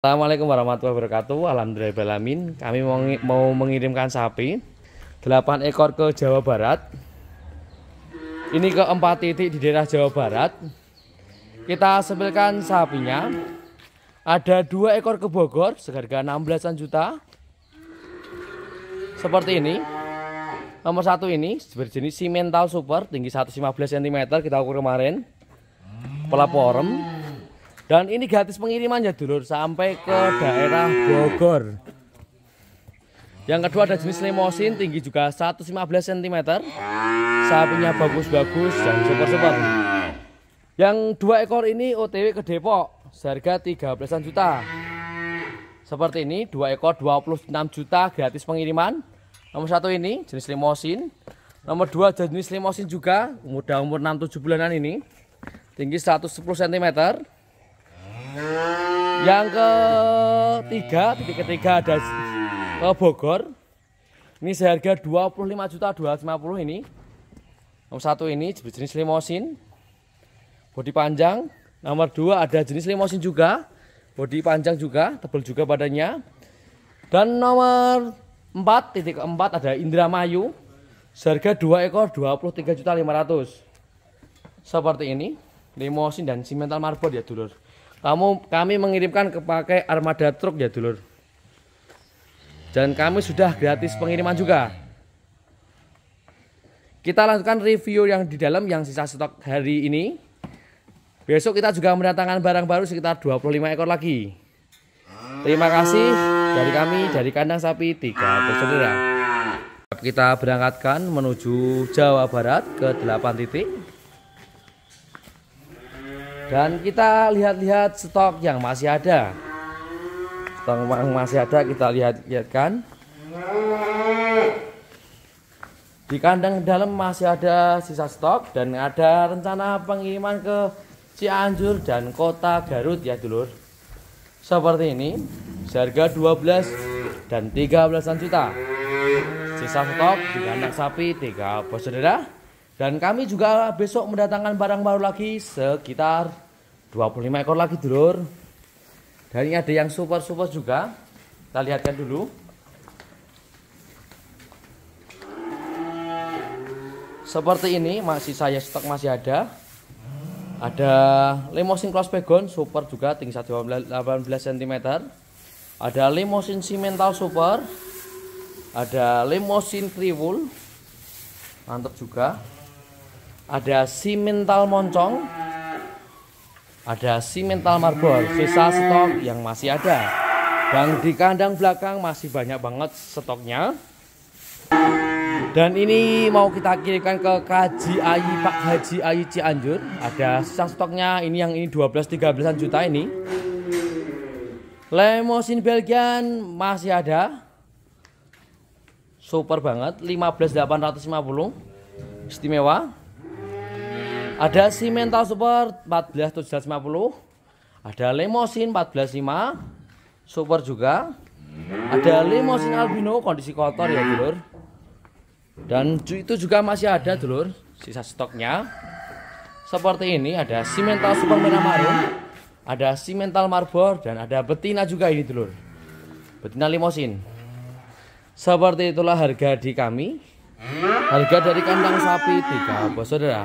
Assalamualaikum warahmatullahi wabarakatuh. Alhamdulillah balamin. Kami mau, mengirimkan sapi 8 ekor ke Jawa Barat. Ini ke 4 titik di daerah Jawa Barat. Kita sebelkan sapinya. Ada 2 ekor ke Bogor seharga 16 juta. Seperti ini. Nomor satu ini berjenis simental super tinggi 115 cm kita ukur kemarin. Pelaporem dan ini gratis pengiriman ya dulur sampai ke daerah Bogor. Yang kedua ada jenis limosin tinggi juga 115 cm. Sapinya bagus-bagus dan super-super. Yang dua ekor ini OTW ke Depok seharga 13 juta. Seperti ini dua ekor 26 juta gratis pengiriman. Nomor satu ini jenis limosin. Nomor dua jenis limosin juga muda umur 6-7 bulanan ini. Tinggi 110 cm. Yang ketiga, titik ketiga ada ke Bogor. Ini seharga 25 juta 250 ini. Nomor satu ini jenis limosin. Bodi panjang. Nomor dua ada jenis limosin juga. Bodi panjang juga, tebal juga badannya. Dan nomor empat, titik keempat ada Indramayu. Seharga 2 ekor juta 23 500. Seperti ini, limosin dan simental marbot ya dulur. Kamu kami mengirimkan pakai armada truk ya dulur. Dan kami sudah gratis pengiriman juga. Kita lanjutkan review yang di dalam yang sisa stok hari ini. Besok kita juga mendatangkan barang baru sekitar 25 ekor lagi. Terima kasih dari kami dari kandang sapi 3 bersaudara. Kita berangkatkan menuju Jawa Barat ke 8 titik. Dan kita lihat-lihat stok yang masih ada. Stok yang masih ada kita lihat-lihatkan. Di kandang dalam masih ada sisa stok dan ada rencana pengiriman ke Cianjur dan kota Garut ya dulur. Seperti ini, harga 12 dan 13 juta. Sisa stok di kandang sapi 3 bos saudara. Dan kami juga besok mendatangkan barang baru lagi sekitar 25 ekor lagi dulur. Dan ini ada yang super-super juga. Kita lihatkan dulu. Seperti ini masih saya stok masih ada. Ada limousine cross pegon super juga tinggi 18 cm. Ada limousine simental super. Ada limousine kriwul. Mantap juga ada si mental moncong, ada si mental marbor, sisa stok yang masih ada. Dan di kandang belakang masih banyak banget stoknya. Dan ini mau kita kirimkan ke Kaji Ayi, Pak Haji Ayi Cianjur. Ada sisa stoknya ini yang ini 12 13 juta ini. Lemosin Belgian masih ada. Super banget 15850. Istimewa. Ada si mental super 14750, ada limosin 145, super juga. Ada limosin albino kondisi kotor ya, Dulur. Dan itu juga masih ada, Dulur, sisa stoknya. Seperti ini ada si mental super merah ada si mental marbor dan ada betina juga ini, Dulur. Betina limosin. Seperti itulah harga di kami. Harga dari kandang sapi tiga bos saudara.